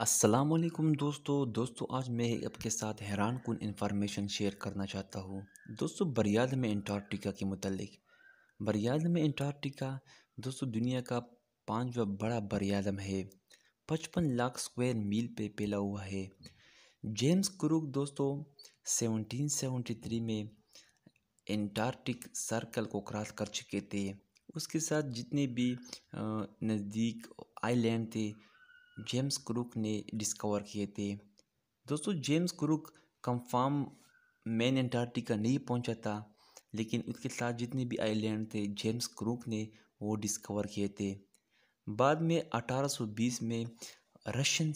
असलकुम दोस्तों दोस्तों आज मैं आपके साथ हैरान कन इन्फॉर्मेशन शेयर करना चाहता हूँ दोस्तों बरियाद में एंटार्कटिका के मतलब में एंटार्कटिका दोस्तों दुनिया का पाँचवा बड़ा बरियादम है पचपन लाख स्क्वायर मील पे फैला हुआ है जेम्स क्रूक दोस्तों 1773 में एंटार्कटिक सर्कल को क्रॉस कर चुके थे उसके साथ जितने भी नज़दीक आइलैंड थे जेम्स क्रुक ने डिस्कवर किए थे दोस्तों जेम्स क्रुक कंफर्म मैन एंटार्क्टिका नहीं पहुंचा था लेकिन उसके साथ जितने भी आइलैंड थे जेम्स क्रुक ने वो डिस्कवर किए थे बाद में 1820 में रशियन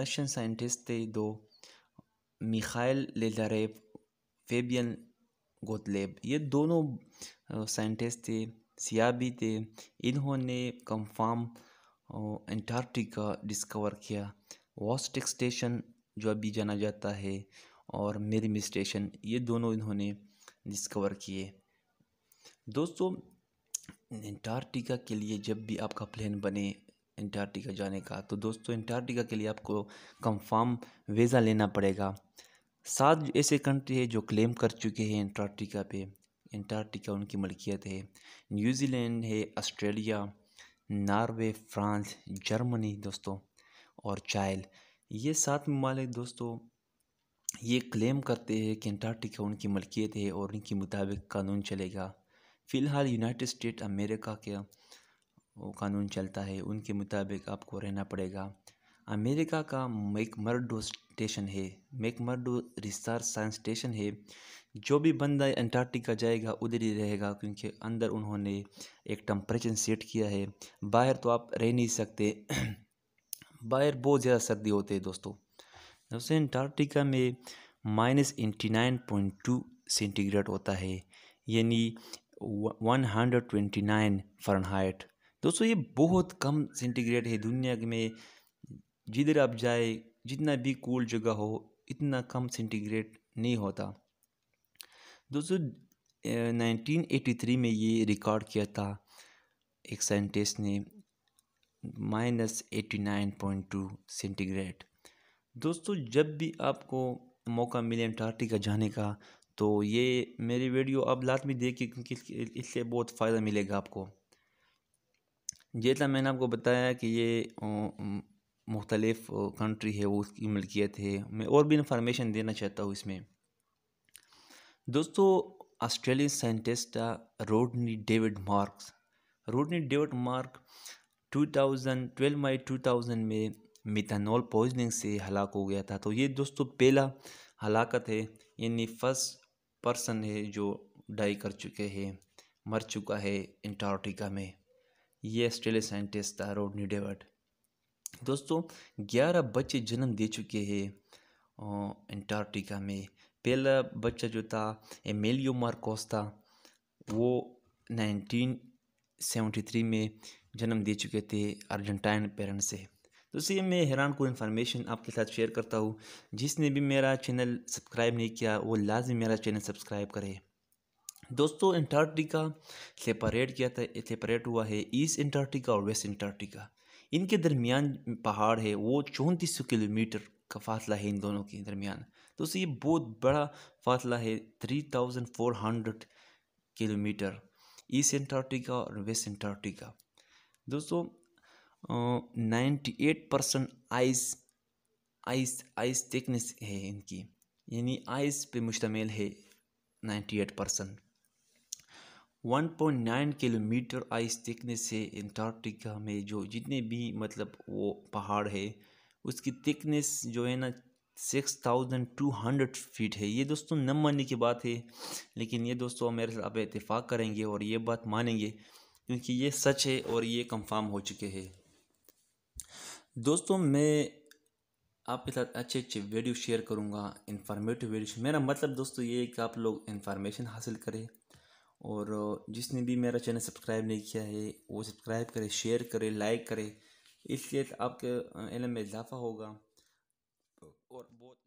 रशियन साइंटिस्ट थे दो मिखाइल लेजारेव फेबियन गोतलेब ये दोनों साइंटिस्ट थे सियाबी थे इन्होंने कंफर्म एंटार्क्टिका डिस्कवर किया वॉस्टिक स्टेशन जो अभी जाना जाता है और मेरिम स्टेशन ये दोनों इन्होंने डिस्कवर किए दोस्तों एंटार्क्टिका के लिए जब भी आपका प्लान बने एंटार्क्टिका जाने का तो दोस्तों एंटार्क्टिका के लिए आपको कंफर्म वीज़ा लेना पड़ेगा सात ऐसे कंट्री है जो क्लेम कर चुके हैं एंटार्क्टिका पे एंटार्क्टिका उनकी मलकियत है न्यूजीलैंड है ऑस्ट्रेलिया नार्वे फ्रांस जर्मनी दोस्तों और चाइल ये सात ममालिक दोस्तों ये क्लेम करते हैं कि अंटार्कटिका उनकी मलकियत है और उनके मुताबिक कानून चलेगा फ़िलहाल यूनाइटेड स्टेट अमेरिका के कानून चलता है उनके मुताबिक आपको रहना पड़ेगा अमेरिका का मैकमर्डो स्टेशन है मैकमर्डो रिसर्च साइंस स्टेशन है जो भी बंदा अंटार्कटिका जाएगा उधर ही रहेगा क्योंकि अंदर उन्होंने एक टम्परेचर सेट किया है बाहर तो आप रह नहीं सकते बाहर बहुत ज़्यादा सर्दी होती है दोस्तों दोस्तों अंटार्कटिका में minus eighty nine point two centigrade होता है यानी one hundred twenty nine Fahrenheit दोस्तों ये बहुत कम सेंटीग्रेड है दुनिया में जिधर आप जाए जितना भी कूल जगह हो इतना कम सेंटीग्रेड नहीं होता दोस्तों 1983 में ये रिकॉर्ड किया था एक साइंटिस्ट ने minus eighty nine point two centigrade दोस्तों जब भी आपको मौका मिले अंटार्कटिका जाने का तो ये मेरी वीडियो आप लात में देखिए क्योंकि इससे बहुत फ़ायदा मिलेगा आपको जैसा मैंने आपको बताया कि ये मुख्तलिफ़ कंट्री है वो उसकी मलकियत है मैं और भी इंफॉर्मेशन देना चाहता हूँ इसमें दोस्तों Australian scientist Rodney David Marks Rodney David Mark 2012 मई 2000 में मिथानॉल पॉइजनिंग से हलाक हो गया था तो ये दोस्तों पहला हलाकत है यानी फर्स्ट पर्सन है जो डाई कर चुके हैं मर चुका है इंटार्टिका में ये ऑस्ट्रेलियन साइंटिस्ट था रोडनी डेविड दोस्तों ग्यारह बच्चे जन्म दे चुके हैं अं, एंटार्क्टिका में पहला बच्चा जो था एमेलियो मार्कोस था वो 1973 में जन्म दे चुके थे अर्जेंटाइन पेरेंट्स से तो दूसरी मैं हैरान को इन्फॉर्मेशन आपके साथ शेयर करता हूँ जिसने भी मेरा चैनल सब्सक्राइब नहीं किया वो लाजमी मेरा चैनल सब्सक्राइब करे दोस्तों एंटार्क्टिका सेपरेट किया था सेपरेट हुआ है ईस्ट एंटार्क्टिका और वेस्ट एंटार्क्टिका इनके दरमियान पहाड़ है वो चौंतीस सौ किलोमीटर का फासला है इन दोनों के दरमियान तो ये बहुत बड़ा फासला है three thousand four hundred kilometre east Antarctica और वेस्ट एंटार्क्टिका दोस्तों ninety eight percent ice ice ice thickness है इनकी यानी आइस पे मुश्तमिल है ninety eight percent 1.9 kilometre ice thickness से एंटार्क्टिका में जो जितने भी मतलब वो पहाड़ है उसकी थिकनेस जो है ना six thousand two hundred feet है ये दोस्तों न मानने की बात है लेकिन ये दोस्तों मेरे साथ आप इतफाक़ करेंगे और ये बात मानेंगे क्योंकि ये सच है और ये कंफर्म हो चुके हैं दोस्तों मैं आपके साथ अच्छे अच्छे वीडियो शेयर करूँगा इन्फॉर्मेटिव वीडियो मेरा मतलब दोस्तों ये है कि आप लोग इन्फॉर्मेशन हासिल करें और जिसने भी मेरा चैनल सब्सक्राइब नहीं किया है वो सब्सक्राइब करे शेयर करे लाइक करे इससे आपके इलम में इजाफ़ा होगा और बहुत